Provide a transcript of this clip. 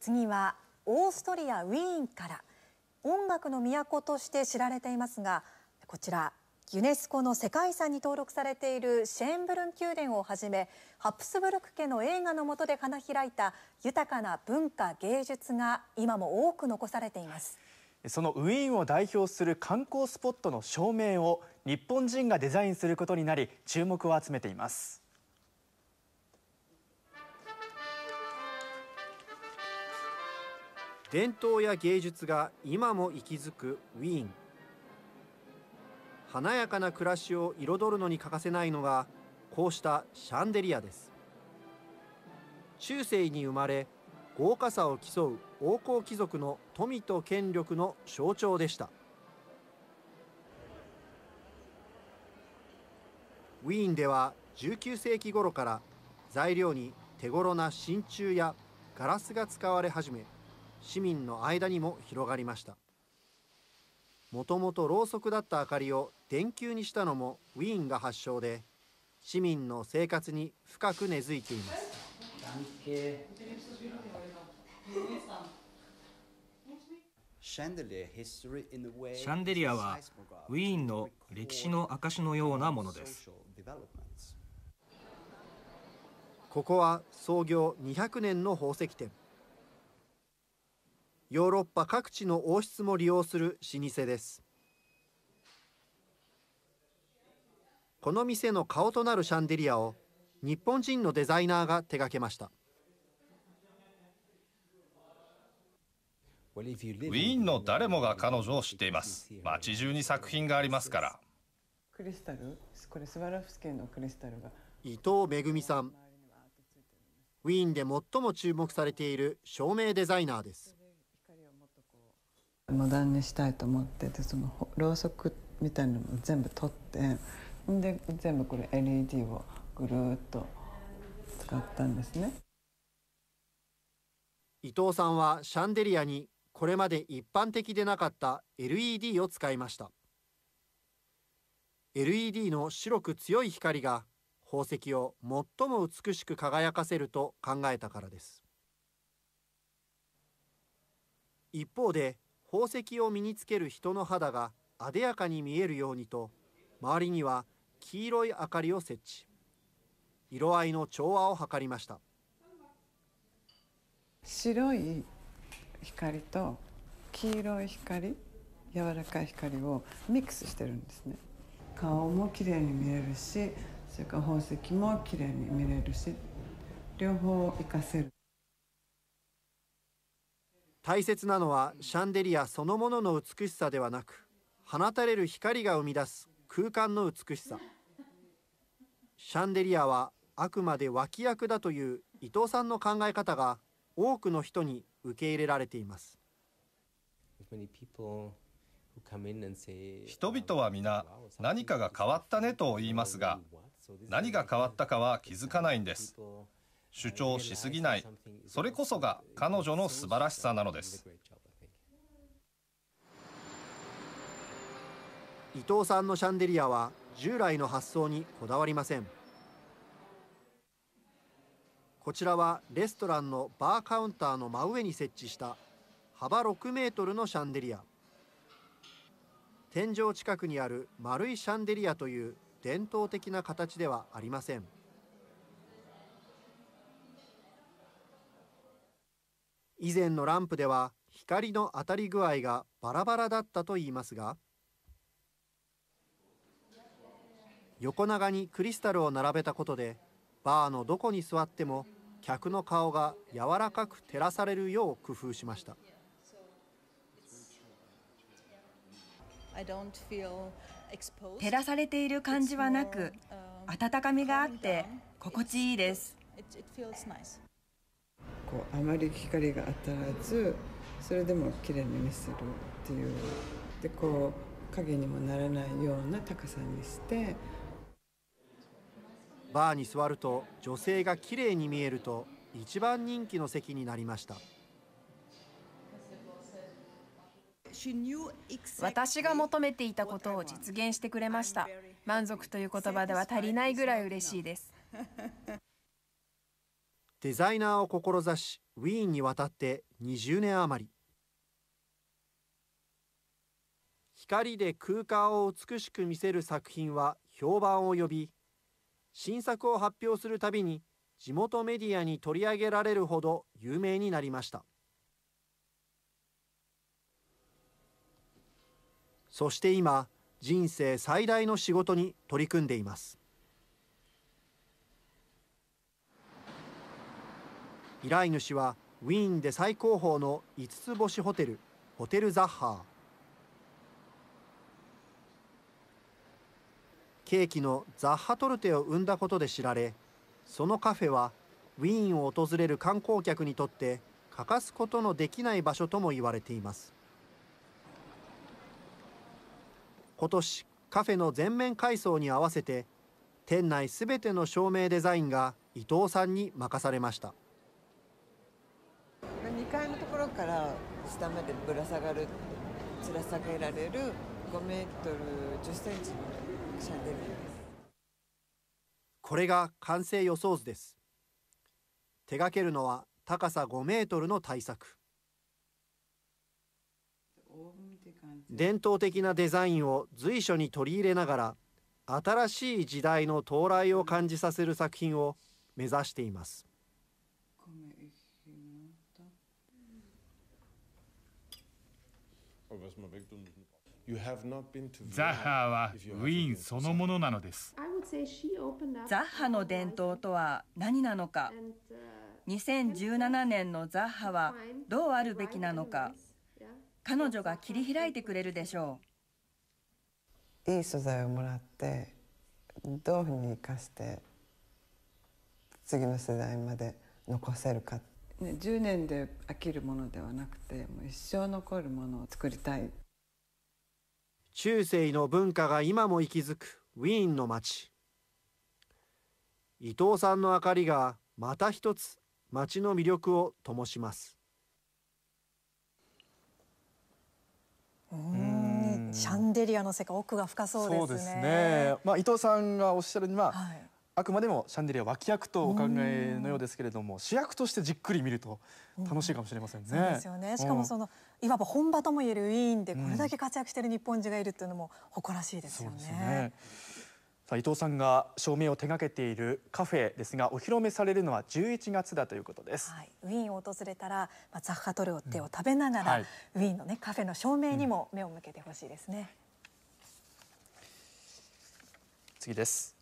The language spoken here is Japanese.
次はオーストリア・ウィーンから音楽の都として知られていますがこちらユネスコの世界遺産に登録されているシェーンブルン宮殿をはじめハプスブルク家の映画のもとで花開いた豊かな文化芸術が今も多く残されていますそのウィーンを代表する観光スポットの照明を日本人がデザインすることになり注目を集めています伝統や芸術が今も息づくウィーン華やかな暮らしを彩るのに欠かせないのがこうしたシャンデリアです中世に生まれ豪華さを競う王侯貴族の富と権力の象徴でしたウィーンでは19世紀頃から材料に手頃な真鍮やガラスが使われ始め市民の間にも広がりましたもともとろうそくだった明かりを電球にしたのもウィーンが発祥で市民の生活に深く根付いていますシャンデリアはウィーンの歴史の証のようなものですここは創業200年の宝石店ヨーロッパ各地の王室も利用する老舗ですこの店の顔となるシャンデリアを日本人のデザイナーが手がけましたウィーンの誰もが彼女を知っています街中に作品がありますからクリスタルこれスワラフスケのクリスタルが伊藤恵さんウィーンで最も注目されている照明デザイナーですモダンにしたいと思っててそのろうそくみたいなのも全部取ってで全部これ LED をぐるっと使ったんですね伊藤さんはシャンデリアにこれまで一般的でなかった LED を使いました LED の白く強い光が宝石を最も美しく輝かせると考えたからです一方で宝石を身につける人の肌があでやかに見えるようにと周りには黄色い明かりを設置色合いの調和を図りました白い光と黄色い光柔らかい光をミックスしてるんですね顔も綺麗に見えるしそれから宝石も綺麗に見れるし両方活かせる大切なのはシャンデリアそのものの美しさではなく放たれる光が生み出す空間の美しさシャンデリアはあくまで脇役だという伊藤さんの考え方が多くの人に受け入れられています人々は皆何かが変わったねと言いますが何が変わったかは気づかないんです主張しすぎないそれこそが彼女の素晴らしさなのです伊藤さんのシャンデリアは従来の発想にこだわりませんこちらはレストランのバーカウンターの真上に設置した幅6メートルのシャンデリア天井近くにある丸いシャンデリアという伝統的な形ではありません以前のランプでは光の当たり具合がバラバラだったといいますが横長にクリスタルを並べたことでバーのどこに座っても客の顔が柔らかく照らされるよう工夫しました。照らされている感じはなく温かみがあって心地いいですこうあまり光が当たらずそれでも綺麗に見せるっていうでこう影にもならないような高さにしてバーに座ると女性が綺麗に見えると一番人気の席になりました私が求めていたことを実現してくれました満足という言葉では足りないぐらい嬉しいですデザイナーを志しウィーンに渡って20年余り光で空間を美しく見せる作品は評判を呼び新作を発表するたびに地元メディアに取り上げられるほど有名になりましたそして今人生最大の仕事に取り組んでいます依頼主はウィーンで最高峰の5つ星ホテルホテルザッハーケーキのザッハトルテを生んだことで知られそのカフェはウィーンを訪れる観光客にとって欠かすことのできない場所とも言われています今年カフェの全面改装に合わせて店内すべての照明デザインが伊藤さんに任されました。2階のところから下までぶら下がるつら下げられる5メートル10センチのシャンデリアですこれが完成予想図です手掛けるのは高さ5メートルの対策伝統的なデザインを随所に取り入れながら新しい時代の到来を感じさせる作品を目指しています。ザッハはウィーンそのものなのですザッハの伝統とは何なのか2017年のザッハはどうあるべきなのか彼女が切り開いてくれるでしょういい素材をもらってどういうふうに生かして次の世代まで残せるかっね、10年で飽きるものではなくてもう一生残るものを作りたい中世の文化が今も息づくウィーンの街伊藤さんの明かりがまた一つ街の魅力を灯しますうんシャンデリアの世界奥が深そうですね。すねまあ伊藤さんがおっしゃるには、はい、あくまでもシャンデリア脇役とお考えのようですけれども主役としてじっくり見ると楽しいかもしれませんね。うん、そうですよねしかもその、うん、いわば本場ともいえるウィーンでこれだけ活躍している日本人がいるっていうのも誇らしいですよね。ねさあ伊藤さんが照明を手掛けているカフェですがお披露目されるのは11月だということです、はい、ウィーンを訪れたら、まあ、ザッハトルオテを食べながら、うんはい、ウィーンの、ね、カフェの照明にも目を向けてほしいですね。次です